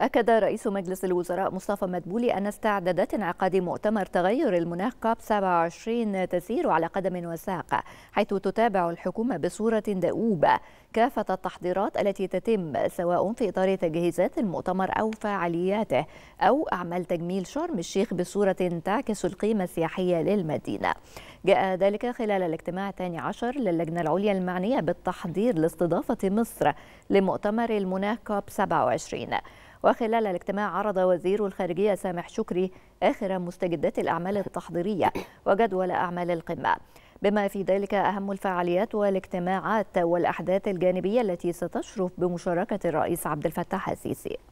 أكد رئيس مجلس الوزراء مصطفى مدبولي أن استعدادات انعقاد مؤتمر تغير المناخ كاب 27 تسير على قدم وساق حيث تتابع الحكومة بصورة دؤوبة كافة التحضيرات التي تتم سواء في إطار تجهيزات المؤتمر أو فعالياته أو أعمال تجميل شرم الشيخ بصورة تعكس القيمة السياحية للمدينة جاء ذلك خلال الاجتماع الثاني عشر للجنة العليا المعنية بالتحضير لاستضافة مصر لمؤتمر المناخ كاب 27 وخلال الاجتماع عرض وزير الخارجية سامح شكري آخر مستجدات الأعمال التحضيرية وجدول أعمال القمة بما في ذلك أهم الفعاليات والاجتماعات والأحداث الجانبية التي ستشرف بمشاركة الرئيس عبد الفتاح السيسي